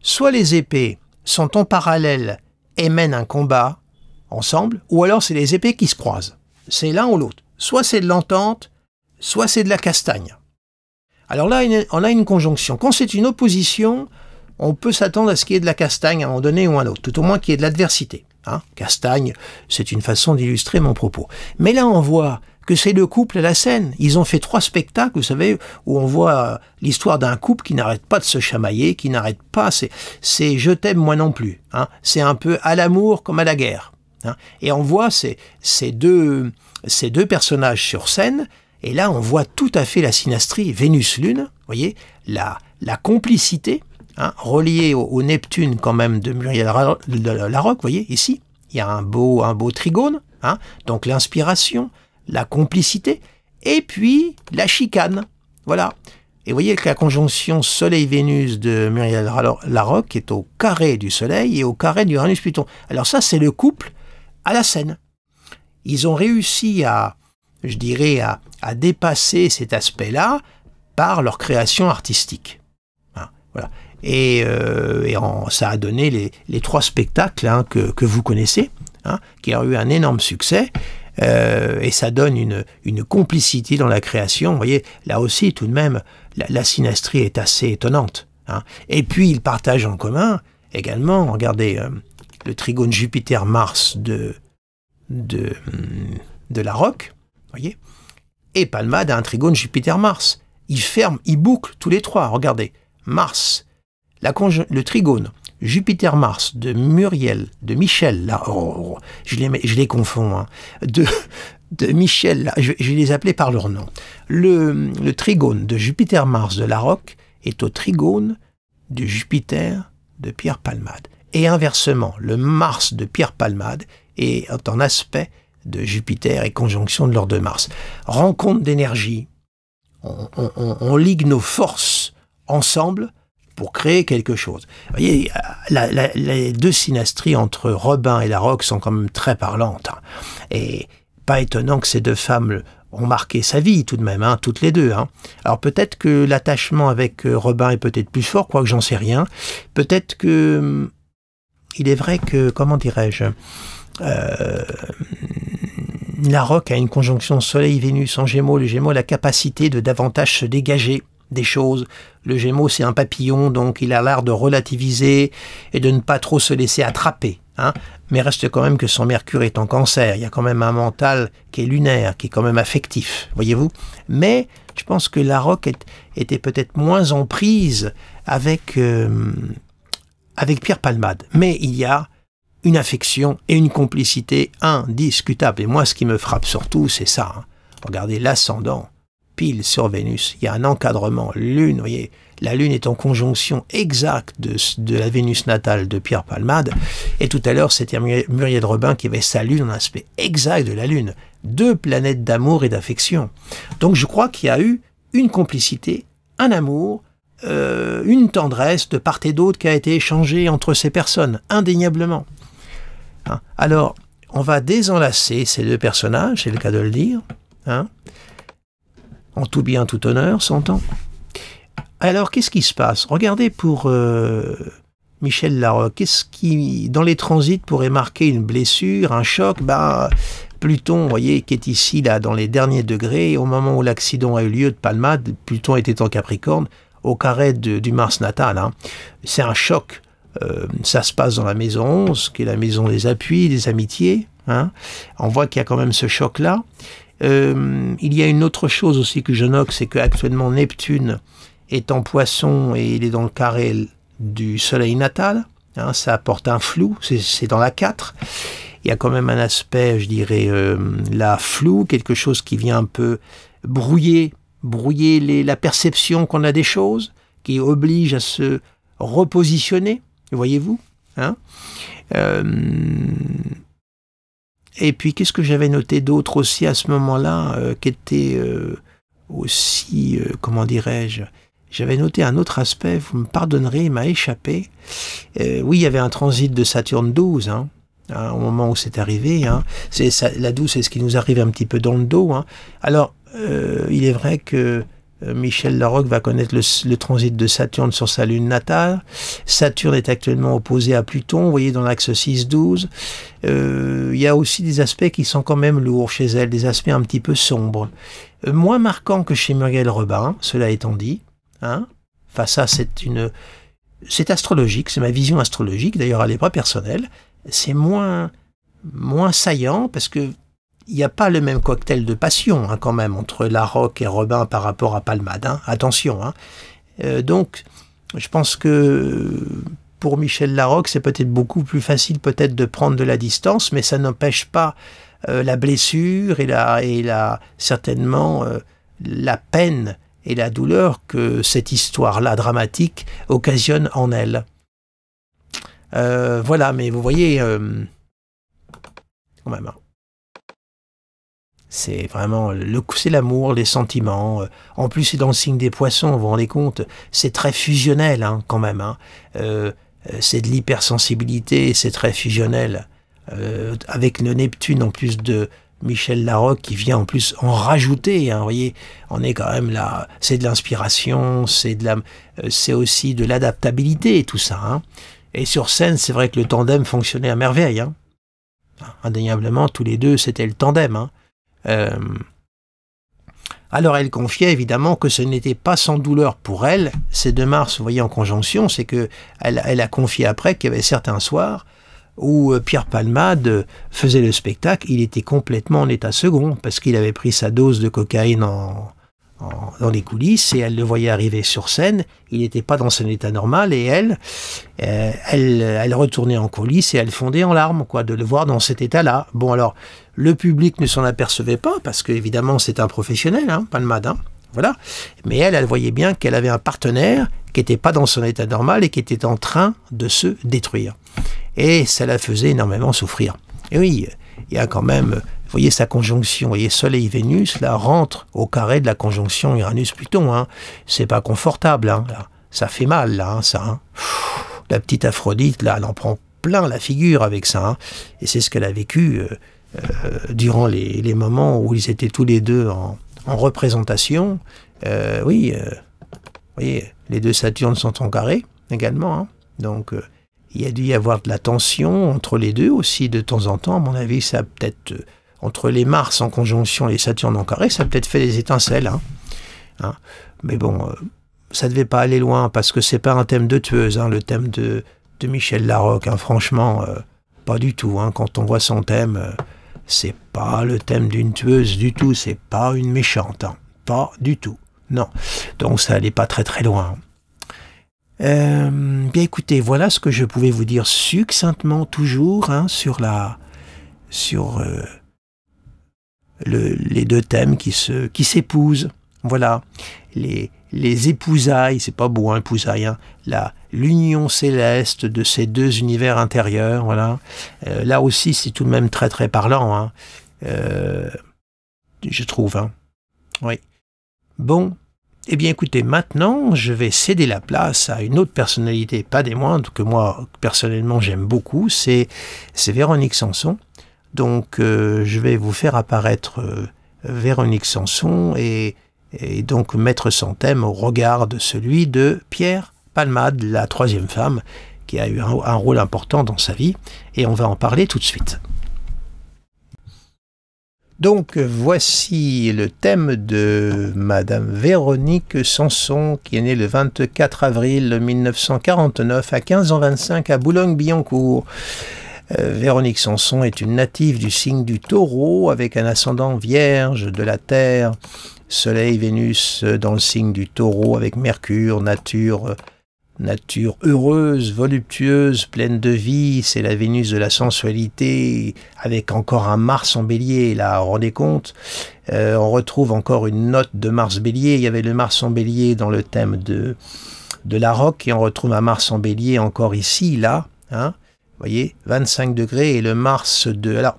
Soit les épées sont en parallèle et mènent un combat, ensemble, ou alors c'est les épées qui se croisent. C'est l'un ou l'autre. Soit c'est de l'entente, soit c'est de la castagne. Alors là, on a une conjonction. Quand c'est une opposition, on peut s'attendre à ce qu'il y ait de la castagne à un moment donné ou à un autre, tout au moins qu'il y ait de l'adversité. Hein castagne, c'est une façon d'illustrer mon propos. Mais là, on voit que c'est le couple à la scène. Ils ont fait trois spectacles, vous savez, où on voit euh, l'histoire d'un couple qui n'arrête pas de se chamailler, qui n'arrête pas. C'est, je t'aime moi non plus. Hein. C'est un peu à l'amour comme à la guerre. Hein. Et on voit ces, ces, deux, ces deux personnages sur scène, et là on voit tout à fait la synastrie Vénus-Lune, voyez, la, la complicité, hein, reliée au, Neptune quand même de Muriel Larocque, voyez, ici, il y a un beau, un beau trigone, hein, donc l'inspiration, la complicité, et puis la chicane, voilà. Et vous voyez que la conjonction Soleil-Vénus de Muriel Larocque est au carré du Soleil et au carré du Uranus-Pluton. Alors ça, c'est le couple à la scène. Ils ont réussi à, je dirais, à, dépasser cet aspect-là par leur création artistique. Hein, voilà. Et, euh, ça a donné les, trois spectacles hein, que, vous connaissez, hein, qui ont eu un énorme succès. Euh, et ça donne une, complicité dans la création. Vous voyez, là aussi, tout de même, la, la synastrie est assez étonnante. Et puis, ils partagent en commun également, regardez, euh, le trigone Jupiter-Mars de, de, hmm, de la roque, voyez et Palmade a un trigone Jupiter-Mars. Il ferme, il boucle tous les trois. Regardez, Mars, la le trigone Jupiter-Mars de Muriel, de Michel, là, oh, oh, oh, je, les, confonds, hein, de, de Michel, je, les appelais par leur nom. Le, le trigone de Jupiter-Mars de Roque est au trigone du Jupiter de Pierre Palmade et inversement, le Mars de Pierre Palmade est en aspect de Jupiter et conjonction de l'ordre de Mars. Rencontre d'énergie. On, on, on, on, ligue nos forces ensemble pour créer quelque chose. Vous voyez, la, les deux synastries entre Robin et Larocque sont quand même très parlantes. Hein. Et pas étonnant que ces deux femmes ont marqué sa vie tout de même, hein, toutes les deux. Hein. Alors peut-être que l'attachement avec euh, Robin est peut-être plus fort, quoique j'en sais rien. Peut-être que hum, il est vrai que, comment dirais-je, euh, la roque a une conjonction Soleil-Vénus en Gémeaux. Le Gémeaux a la capacité de davantage se dégager des choses. Le Gémeaux, c'est un papillon, donc il a l'art de relativiser et de ne pas trop se laisser attraper. Hein. Mais reste quand même que son Mercure est en cancer. Il y a quand même un mental qui est lunaire, qui est quand même affectif, voyez-vous. Mais je pense que la roque était peut-être moins en prise avec... Euh, avec Pierre Palmade. Mais il y a une affection et une complicité indiscutable. Et moi, ce qui me frappe surtout, c'est ça. Hein. Regardez l'ascendant, pile sur Vénus. Il y a un encadrement. Lune, voyez, la Lune est en conjonction exacte de, la Vénus natale de Pierre Palmade. Et tout à l'heure, c'était Muriel de Robin qui avait sa Lune en aspect exact de la Lune. Deux planètes d'amour et d'affection. Donc je crois qu'il y a eu une complicité, un amour, euh, une tendresse de part et d'autre qui a été échangée entre ces personnes, indéniablement. Hein. Alors, on va désenlacer ces deux personnages, c'est le cas de le dire, hein. en tout bien, tout honneur, s'entend. Alors, qu'est-ce qui se passe Regardez pour euh, Michel Larocque, qu'est-ce qui, dans les transits, pourrait marquer une blessure, un choc bah, Pluton, vous voyez, qui est ici, là, dans les derniers degrés, au moment où l'accident a eu lieu de Palma, Pluton était en Capricorne, au carré du Mars Natal. Hein. C'est un choc. Euh, ça se passe dans la maison 11, qui est la maison des appuis, des amitiés. Hein. On voit qu'il y a quand même ce choc-là. Euh, il y a une autre chose aussi que je note, c'est qu'actuellement Neptune est en poisson et il est dans le carré du soleil natal. Hein. ça apporte un flou, c'est dans la 4. Il y a quand même un aspect, je dirais, euh, la flou, quelque chose qui vient un peu brouiller brouiller la perception qu'on a des choses, qui oblige à se repositionner, voyez-vous. Hein euh, Et puis, qu'est-ce que j'avais noté d'autre aussi à ce moment-là, euh, qui était euh, aussi, comment dirais-je, j'avais noté un autre aspect, vous me pardonnerez, il m'a échappé. oui, il y avait un transit de Saturne 12, hein, hein, au moment où c'est arrivé. Hein. C'est la 12, c'est ce qui nous arrive un petit peu dans le dos. Hein. Alors, euh, il est vrai que euh, Michel Larocque va connaître le, transit de Saturne sur sa lune natale. Saturne est actuellement opposé à Pluton, vous voyez dans l'axe 6-12. Euh, il y a aussi des aspects qui sont quand même lourds chez elle, des aspects un petit peu sombres. moins marquants que chez Muriel Robin, cela étant dit. Hein enfin ça c'est une... C'est astrologique, c'est ma vision astrologique, d'ailleurs elle n'est pas personnelle. C'est moins, moins saillant parce que il n'y a pas le même cocktail de passion hein, quand même entre Larocque et Robin par rapport à Palmade. Hein. Attention. Hein. Euh, donc, je pense que pour Michel Larocque, c'est peut-être beaucoup plus facile peut-être de prendre de la distance, mais ça n'empêche pas euh, la blessure et la, et la certainement euh, la peine et la douleur que cette histoire-là dramatique occasionne en elle. voilà, mais vous voyez, quand même. Hein. C'est vraiment le c'est l'amour, les sentiments. Euh, en plus, c'est dans le signe des poissons, vous vous rendez compte. C'est très fusionnel hein, quand même. Hein. Euh, euh, c'est de l'hypersensibilité, c'est très fusionnel. avec le Neptune en plus de Michel Larocque qui vient en plus en rajouter. Hein, vous voyez, on est quand même là. C'est de l'inspiration, c'est de c'est aussi de l'adaptabilité tout ça. Et sur scène, c'est vrai que le tandem fonctionnait à merveille. Indéniablement, tous les deux, c'était le tandem. Euh, alors elle confiait évidemment que ce n'était pas sans douleur pour elle, ces deux Mars, vous voyez, en conjonction, c'est que elle, a confié après qu'il y avait certains soirs où euh, Pierre Palmade euh, faisait le spectacle, il était complètement en état second, parce qu'il avait pris sa dose de cocaïne en, dans les coulisses et elle le voyait arriver sur scène. Il n'était pas dans son état normal et elle, euh, elle, elle retournait en coulisses et elle fondait en larmes, quoi, de le voir dans cet état-là. Bon, alors, le public ne s'en apercevait pas parce que, évidemment, c'est un professionnel, hein, pas le madame, hein, voilà. Mais elle, elle voyait bien qu'elle avait un partenaire qui n'était pas dans son état normal et qui était en train de se détruire. Et ça la faisait énormément souffrir. Et oui, il y a quand même vous voyez sa conjonction, vous voyez Soleil-Vénus, là, rentre au carré de la conjonction Uranus-Pluton. Hein. C'est pas confortable, hein, là. ça fait mal, là, hein, ça. Hein. la petite Aphrodite, là, elle en prend plein la figure avec ça. Hein. Et c'est ce qu'elle a vécu euh, euh, durant les, moments où ils étaient tous les deux en, représentation. Euh, oui, vous voyez, les deux Saturnes sont en carré également. hein. Donc, il y a dû y avoir de la tension entre les deux aussi de temps en temps. À mon avis, ça a peut-être entre les Mars en conjonction et les Saturne en carré, ça peut-être fait des étincelles. Hein. hein. Mais bon, ça euh, ça devait pas aller loin parce que c'est pas un thème de tueuse, hein, le thème de, Michel Larocque. Hein. franchement, euh, pas du tout. Hein. quand on voit son thème, euh, c'est pas le thème d'une tueuse du tout. C'est pas une méchante, pas du tout. Non. Donc ça n'allait pas très très loin. bien écoutez, voilà ce que je pouvais vous dire succinctement toujours sur la sur les deux thèmes qui se qui s'épousent. Voilà, les, les épousailles, c'est pas beau, un hein, épousailles, hein, la, l'union céleste de ces deux univers intérieurs, voilà. Euh, là aussi, c'est tout de même très très parlant, hein. euh, je trouve. Hein. Oui. Bon, eh bien, écoutez, maintenant, je vais céder la place à une autre personnalité, pas des moindres, que moi, personnellement, j'aime beaucoup. C'est, c'est Véronique Sanson, donc euh, je vais vous faire apparaître euh, Véronique Sanson et, donc mettre son thème au regard de celui de Pierre Palmade, la troisième femme, qui a eu un, rôle important dans sa vie, et on va en parler tout de suite. Donc voici le thème de Madame Véronique Sanson, qui est née le 24 avril 1949 à 15 ans 25 à Boulogne-Billancourt. Euh, Véronique Sanson est une native du signe du taureau avec un ascendant vierge de la Terre. Soleil, Vénus euh, dans le signe du taureau avec Mercure, nature, euh, nature heureuse, voluptueuse, pleine de vie. C'est la Vénus de la sensualité avec encore un Mars en bélier. Là, rendez compte, on retrouve encore une note de Mars bélier. Il y avait le Mars en bélier dans le thème de, de la roque, et on retrouve un Mars en bélier encore ici, là. Hein voyez, 25 degrés et le Mars de... Alors,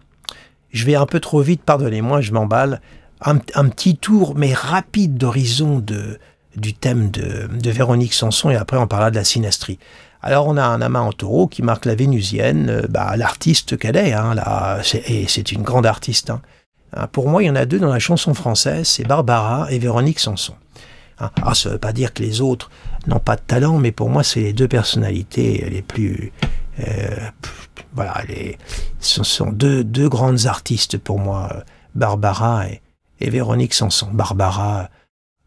je vais un peu trop vite, pardonnez-moi, je m'emballe. Un, petit tour, mais rapide, d'horizon de du thème de, de, Véronique Sanson, et après on parlera de la Sinastrie Alors on a un amas en taureau qui marque la vénusienne, euh, bah, l'artiste qu'elle est, hein, là, et c'est une grande artiste. Hein. Hein, pour moi, il y en a deux dans la chanson française, c'est Barbara et Véronique Sanson. Hein, ah, ça ne veut pas dire que les autres n'ont pas de talent, mais pour moi, c'est les deux personnalités les plus, euh, voilà, ce sont deux, deux grandes artistes pour moi, euh, Barbara et, Véronique Sanson. Barbara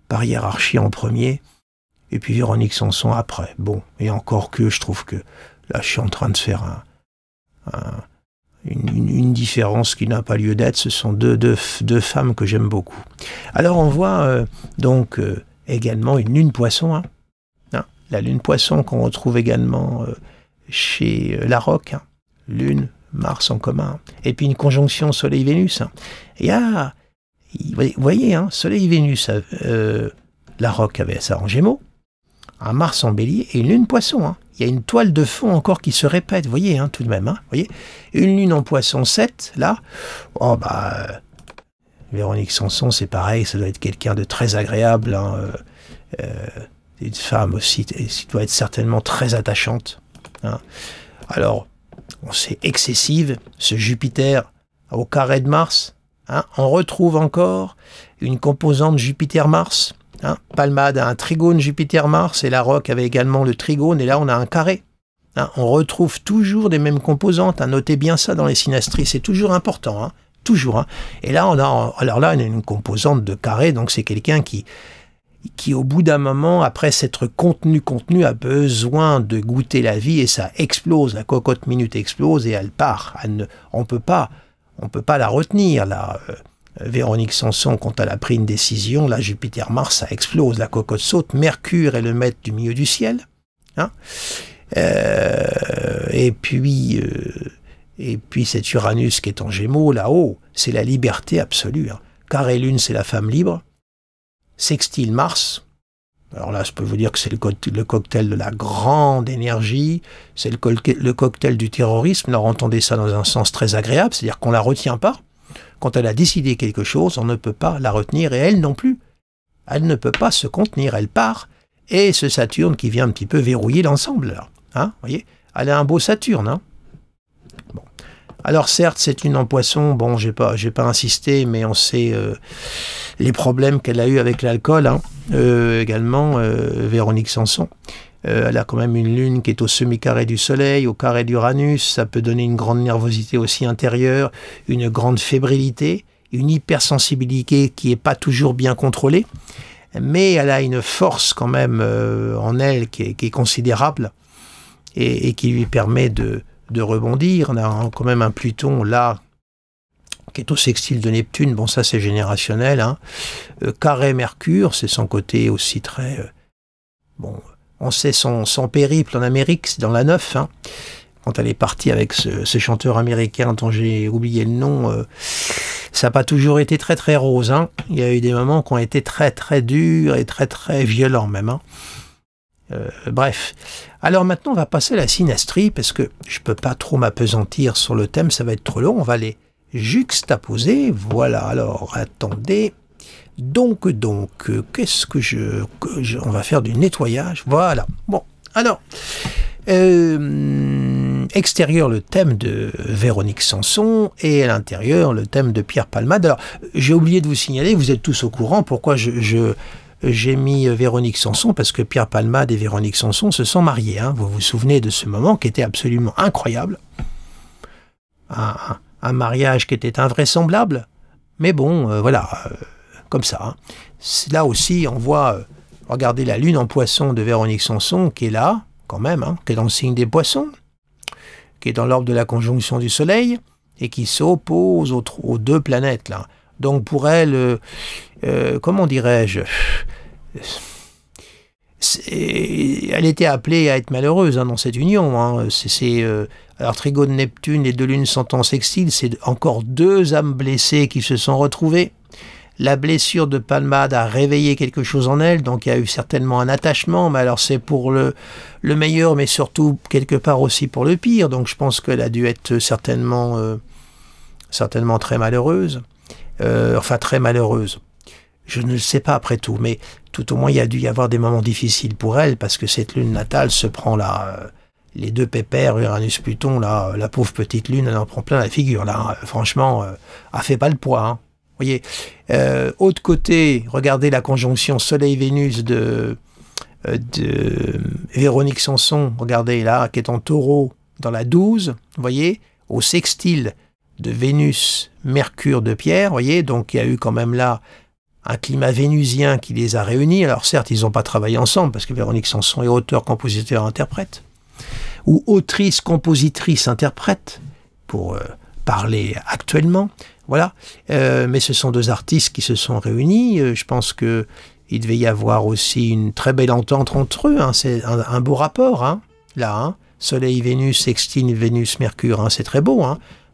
par hiérarchie en premier, et puis Véronique Sanson après. Bon, et encore que je trouve que là, je suis en train de faire un, une, différence qui n'a pas lieu d'être. Ce sont deux, deux, femmes que j'aime beaucoup. Alors on voit euh, donc également une lune poisson. Hein. hein, la lune poisson qu'on retrouve également chez euh, Larocque, hein. Lune, Mars en commun, et puis une conjonction Soleil-Vénus. Ah, il vous voyez, hein, Soleil-Vénus, euh, euh, Larocque avait ça en Gémeaux, un Mars en Bélier et une Lune Poisson. Hein. Il y a une toile de fond encore qui se répète, vous voyez, tout de même. Hein, voyez une Lune en Poisson 7, là, oh bah, Véronique Sanson, c'est pareil, ça doit être quelqu'un de très agréable. une femme aussi, qui doit être certainement très attachante. Hein. Alors, Alors, sait excessive, ce Jupiter au carré de Mars. Hein. On retrouve encore une composante Jupiter-Mars. Hein. Palmade a un trigone Jupiter-Mars et la Roque avait également le trigone et là on a un carré. On retrouve toujours des mêmes composantes. Notez bien ça dans les synastries, c'est toujours important. Toujours. Et là on a alors là une composante de carré, donc c'est quelqu'un qui qui au bout d'un moment, après s'être contenu, contenu, a besoin de goûter la vie et ça explose, la cocotte minute explose et elle part. On ne, peut pas, on peut pas la retenir là. Euh, Véronique Sanson, quand elle a pris une décision, là Jupiter-Mars, ça explose, la cocotte saute, Mercure est le maître du milieu du ciel. Hein. Euh, et puis, euh, et puis cet Uranus qui est en Gémeaux là-haut, c'est la liberté absolue. Hein. carré Lune, c'est la femme libre sextile Mars. Alors là, je peux vous dire que c'est le, cocktail de la grande énergie, c'est le, cocktail du terrorisme. Alors entendez ça dans un sens très agréable, c'est-à-dire qu'on la retient pas. Quand elle a décidé quelque chose, on ne peut pas la retenir et elle non plus. Elle ne peut pas se contenir, elle part. Et ce Saturne qui vient un petit peu verrouiller l'ensemble, Hein, voyez elle a un beau Saturne. Hein alors certes, c'est une en poisson, bon, j'ai pas, j'ai pas insisté, mais on sait euh, les problèmes qu'elle a eu avec l'alcool, hein. euh, également euh, Véronique Sanson. Euh, elle a quand même une lune qui est au semi-carré du Soleil, au carré d'Uranus, ça peut donner une grande nervosité aussi intérieure, une grande fébrilité, une hypersensibilité qui n'est pas toujours bien contrôlée, mais elle a une force quand même en elle qui est, considérable et, qui lui permet de, de rebondir. On a quand même un Pluton là qui est au sextile de Neptune, bon ça c'est générationnel. Hein. Euh, carré Mercure, c'est son côté aussi très... Euh, bon, on sait son, son périple en Amérique, c'est dans la neuf hein. quand elle est partie avec ce, chanteur américain dont j'ai oublié le nom, euh, ça n'a pas toujours été très très rose. Hein. Il y a eu des moments qui ont été très très durs et très très violents même. Hein. Euh, bref. Alors maintenant, on va passer à la synastrie, parce que je ne peux pas trop m'apesantir sur le thème, ça va être trop long. On va les juxtaposer. Voilà, alors attendez. Donc, donc, euh, qu'est-ce que je, On va faire du nettoyage. Voilà. Bon, alors. Euh, extérieur, le thème de Véronique Sanson et à l'intérieur, le thème de Pierre Palmade. Alors, j'ai oublié de vous signaler, vous êtes tous au courant pourquoi je j'ai mis euh, Véronique Sanson parce que Pierre Palmade et Véronique Sanson se sont mariés. Hein. Vous vous souvenez de ce moment qui était absolument incroyable. Un, mariage qui était invraisemblable. Mais bon, euh, voilà, euh, comme ça. Hein. Là aussi, on voit, regarder regardez la lune en poisson de Véronique Sanson qui est là, quand même, hein, qui est dans le signe des poissons, qui est dans l'ordre de la conjonction du soleil et qui s'oppose aux, aux deux planètes là. Donc pour elle, euh, euh, comment dirais-je elle était appelée à être malheureuse hein, dans cette union. Alors, hein. C'est, euh, de Neptune, et De Lune sont en sextile, c'est encore deux âmes blessées qui se sont retrouvées. La blessure de Palmade a réveillé quelque chose en elle, donc il y a eu certainement un attachement, mais alors c'est pour le, meilleur, mais surtout quelque part aussi pour le pire. Donc je pense qu'elle a dû être certainement, certainement très malheureuse. Euh, enfin très malheureuse. Je ne le sais pas après tout, mais tout au moins il y a dû y avoir des moments difficiles pour elle parce que cette lune natale se prend là. Euh, les deux pépères, Uranus-Pluton, là, euh, la pauvre petite lune, elle en prend plein la figure, là. Hein. Franchement, a fait pas le poids, hein. Voyez. autre côté, regardez la conjonction Soleil-Vénus de, de Véronique Sanson, regardez là, qui est en taureau dans la 12, vous voyez, au sextile de Vénus, Mercure, de Pierre, voyez, donc il y a eu quand même là un climat vénusien qui les a réunis. Alors certes, ils n'ont pas travaillé ensemble, parce que Véronique Sanson est auteur, compositeur, interprète, ou autrice, compositrice, interprète, pour euh, parler actuellement. Voilà. Euh, mais ce sont deux artistes qui se sont réunis. Euh, je pense que il devait y avoir aussi une très belle entente entre eux. Hein. C'est un, beau rapport, hein, là. Hein. Soleil, Vénus, Sextine, Vénus, Mercure, c'est très beau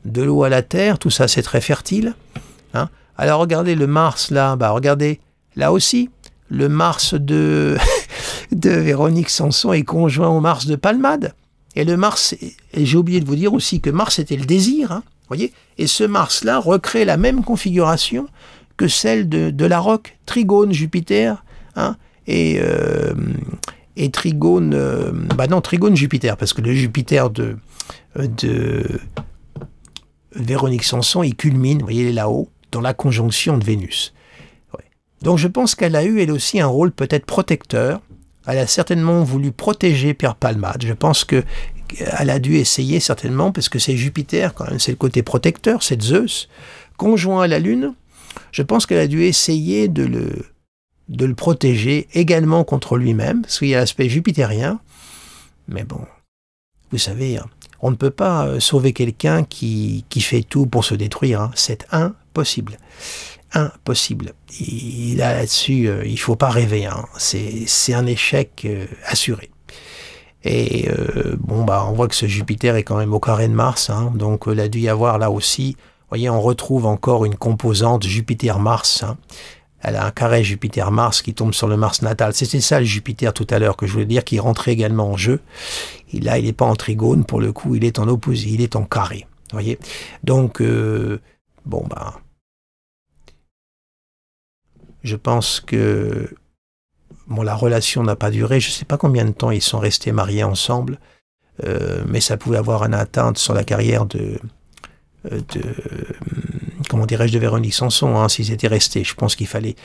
de l'eau à la terre, tout ça c'est très fertile. Hein. Alors regardez le Mars là, bah regardez là aussi, le Mars de, de Véronique Sanson est conjoint au Mars de Palmade. Et le Mars, j'ai oublié de vous dire aussi que Mars était le désir, hein, voyez. Et ce Mars-là recrée la même configuration que celle de, de la roque, trigone Jupiter, hein, et, euh, et trigone, euh, bah non, trigone Jupiter, parce que le Jupiter de, de, Véronique Sanson, il culmine, vous voyez, là-haut, dans la conjonction de Vénus. Donc je pense qu'elle a eu, elle aussi, un rôle peut-être protecteur. Elle a certainement voulu protéger Pierre Palmade. Je pense que elle a dû essayer certainement, parce que c'est Jupiter quand même, c'est le côté protecteur, c'est Zeus, conjoint à la Lune. Je pense qu'elle a dû essayer de le, de le protéger également contre lui-même, parce qu'il y a l'aspect jupitérien. Mais bon, vous savez, hein, on ne peut pas euh, sauver quelqu'un qui, qui fait tout pour se détruire. Hein. C'est impossible. Impossible. Il a là-dessus, il euh, il faut pas rêver. Hein. C'est un échec euh, assuré. Et bon, bah, on voit que ce Jupiter est quand même au carré de Mars, hein. donc il a dû y avoir là aussi. Vous voyez, on retrouve encore une composante Jupiter-Mars. Elle a un carré Jupiter-Mars qui tombe sur le Mars natal. C'était ça le Jupiter tout à l'heure que je voulais dire, qui rentrait également en jeu. Et là, il n'est pas en trigone, pour le coup, il est en opposé, il est en carré. voyez Donc, euh, bon, ben... je pense que bon, la relation n'a pas duré. Je ne sais pas combien de temps ils sont restés mariés ensemble, euh, mais ça pouvait avoir un atteinte sur la carrière de, euh, de comment dirais-je, de Véronique Sanson, hein, s'ils étaient restés. Je pense qu'il fallait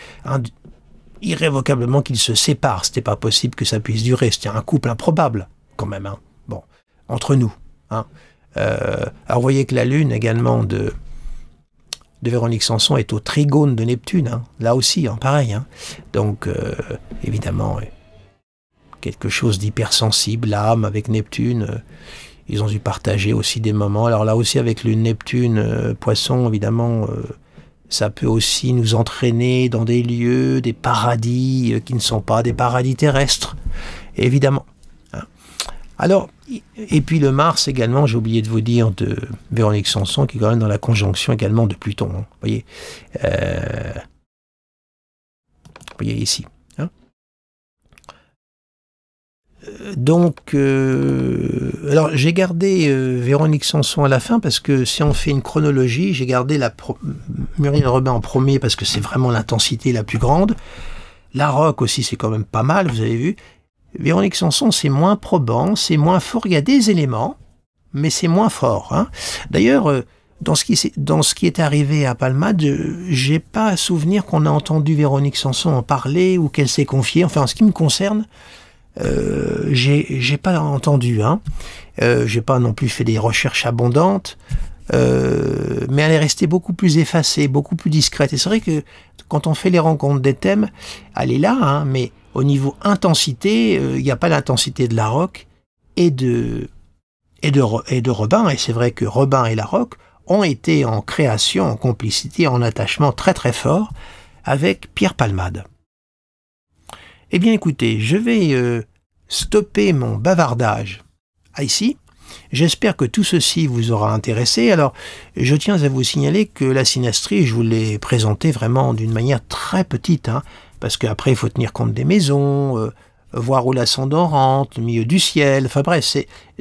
irrévocablement qu'ils se séparent. C'était pas possible que ça puisse durer. C'était un couple improbable, quand même. Hein. Bon, entre nous. Hein. Euh, alors, vous voyez que la lune également de, Véronique Sanson est au trigone de Neptune. Hein. Là aussi, pareil. Donc, euh, évidemment, euh, quelque chose d'hypersensible, l'âme avec Neptune. Ils ont dû partager aussi des moments. Alors là aussi, avec le Neptune, euh, poisson, évidemment, euh, ça peut aussi nous entraîner dans des lieux, des paradis euh, qui ne sont pas des paradis terrestres, évidemment. Hein. Alors, et puis le Mars également, j'ai oublié de vous dire, de Véronique Sanson, qui est quand même dans la conjonction également de Pluton. Hein. voyez, voyez ici donc, euh, alors j'ai gardé euh, Véronique Sanson à la fin parce que si on fait une chronologie, j'ai gardé la Muriel Robin en premier parce que c'est vraiment l'intensité la plus grande. La rock aussi, c'est quand même pas mal, vous avez vu. Véronique Sanson, c'est moins probant, c'est moins fort. Il y a des éléments, mais c'est moins fort. Hein. D'ailleurs, euh, dans ce, qui, est arrivé à Palmade, j'ai pas à souvenir qu'on a entendu Véronique Sanson en parler ou qu'elle s'est confiée. Enfin, en ce qui me concerne, euh, j'ai pas entendu. Hein. Euh, j'ai pas non plus fait des recherches abondantes. Euh, mais elle est restée beaucoup plus effacée, beaucoup plus discrète. Et c'est vrai que quand on fait les rencontres des thèmes, elle est là, hein, mais au niveau intensité, euh, il n'y a pas l'intensité de la rock et de, et de, et de Robin. Et c'est vrai que Robin et la ont été en création, en complicité, en attachement très très fort avec Pierre Palmade. Eh bien écoutez, je vais euh, stopper mon bavardage ah, ici. J'espère que tout ceci vous aura intéressé. Alors, je tiens à vous signaler que la synastrie, je vous l'ai présentée vraiment d'une manière très petite, hein, parce qu'après, il faut tenir compte des maisons, euh, voir où l'ascendant rentre, le milieu du ciel, enfin bref,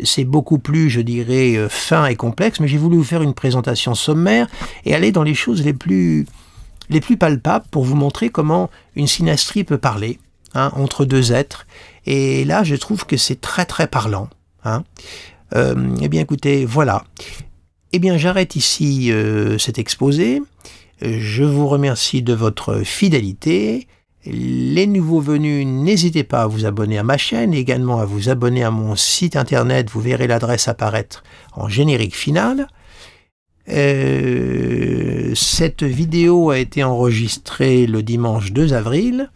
c'est beaucoup plus, je dirais, euh, fin et complexe, mais j'ai voulu vous faire une présentation sommaire et aller dans les choses les plus, les plus palpables pour vous montrer comment une synastrie peut parler. Hein, entre deux êtres. Et là, je trouve que c'est très très parlant. Hein. Euh, eh bien, écoutez, voilà. Eh bien, j'arrête ici euh, cet exposé. Je vous remercie de votre fidélité. Les nouveaux venus, n'hésitez pas à vous abonner à ma chaîne, également à vous abonner à mon site internet. Vous verrez l'adresse apparaître en générique final. Euh, cette vidéo a été enregistrée le dimanche 2 avril.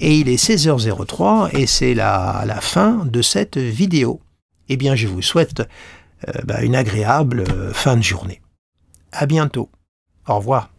Et il est 16h03 et c'est la, fin de cette vidéo. Eh bien, je vous souhaite euh, bah, une agréable euh, fin de journée. À bientôt. Au revoir.